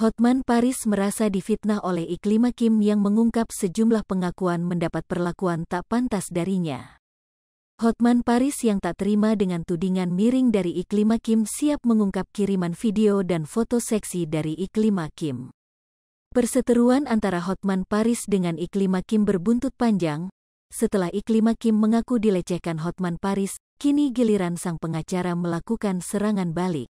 Hotman Paris merasa difitnah oleh Iklima Kim yang mengungkap sejumlah pengakuan mendapat perlakuan tak pantas darinya. Hotman Paris yang tak terima dengan tudingan miring dari Iklima Kim siap mengungkap kiriman video dan foto seksi dari Iklima Kim. Perseteruan antara Hotman Paris dengan Iklima Kim berbuntut panjang. Setelah Iklima Kim mengaku dilecehkan Hotman Paris, kini giliran sang pengacara melakukan serangan balik.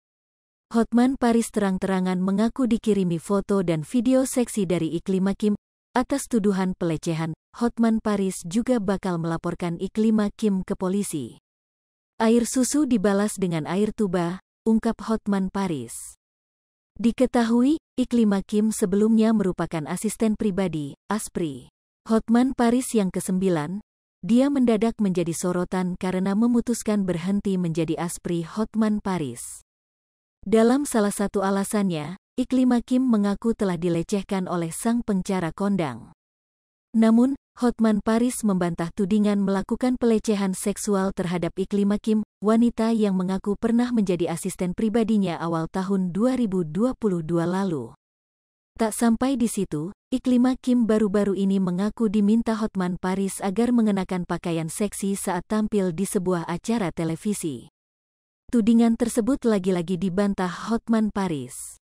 Hotman Paris terang-terangan mengaku dikirimi foto dan video seksi dari Iklima Kim. Atas tuduhan pelecehan, Hotman Paris juga bakal melaporkan Iklima Kim ke polisi. Air susu dibalas dengan air tuba, ungkap Hotman Paris. Diketahui, Iklima Kim sebelumnya merupakan asisten pribadi, Aspri. Hotman Paris yang ke kesembilan, dia mendadak menjadi sorotan karena memutuskan berhenti menjadi Aspri Hotman Paris. Dalam salah satu alasannya, Iklima Kim mengaku telah dilecehkan oleh sang pencara kondang. Namun, Hotman Paris membantah tudingan melakukan pelecehan seksual terhadap Iklima Kim, wanita yang mengaku pernah menjadi asisten pribadinya awal tahun 2022 lalu. Tak sampai di situ, Iklima Kim baru-baru ini mengaku diminta Hotman Paris agar mengenakan pakaian seksi saat tampil di sebuah acara televisi. Tudingan tersebut lagi-lagi dibantah Hotman Paris.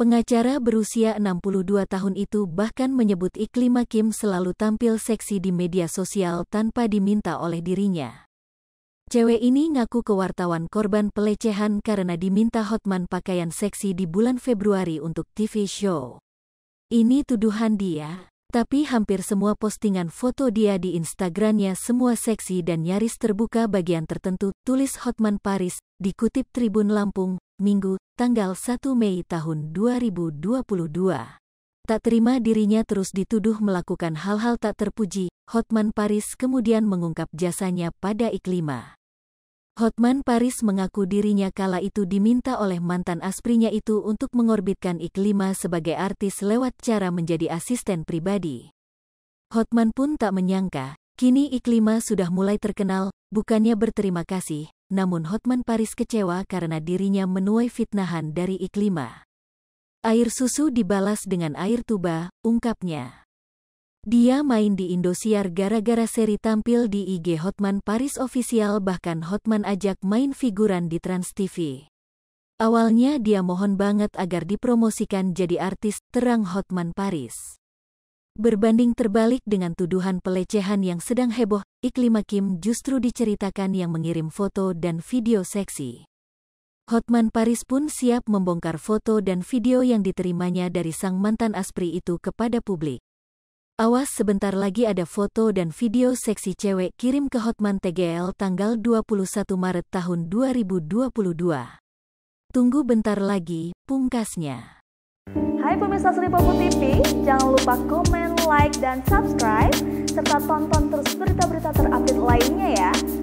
Pengacara berusia 62 tahun itu bahkan menyebut Iklim Kim selalu tampil seksi di media sosial tanpa diminta oleh dirinya. Cewek ini ngaku ke wartawan korban pelecehan karena diminta Hotman pakaian seksi di bulan Februari untuk TV show. Ini tuduhan dia. Tapi hampir semua postingan foto dia di Instagramnya semua seksi dan nyaris terbuka bagian tertentu, tulis Hotman Paris, dikutip Tribun Lampung, Minggu, tanggal 1 Mei tahun 2022. Tak terima dirinya terus dituduh melakukan hal-hal tak terpuji, Hotman Paris kemudian mengungkap jasanya pada Iklima. Hotman Paris mengaku dirinya kala itu diminta oleh mantan asprinya itu untuk mengorbitkan Iklima sebagai artis lewat cara menjadi asisten pribadi. Hotman pun tak menyangka, kini Iklima sudah mulai terkenal, bukannya berterima kasih, namun Hotman Paris kecewa karena dirinya menuai fitnahan dari Iklima. Air susu dibalas dengan air tuba, ungkapnya. Dia main di Indosiar gara-gara seri tampil di IG Hotman Paris Official bahkan Hotman ajak main figuran di Trans TV. Awalnya dia mohon banget agar dipromosikan jadi artis, terang Hotman Paris. Berbanding terbalik dengan tuduhan pelecehan yang sedang heboh, Iklima Kim justru diceritakan yang mengirim foto dan video seksi. Hotman Paris pun siap membongkar foto dan video yang diterimanya dari sang mantan aspri itu kepada publik. Awas sebentar lagi ada foto dan video seksi cewek kirim ke Hotman TGL tanggal 21 Maret tahun 2022. Tunggu bentar lagi, pungkasnya. Hai pemirsa Seripopo TV, jangan lupa komen, like, dan subscribe, serta tonton terus berita-berita terupdate lainnya ya.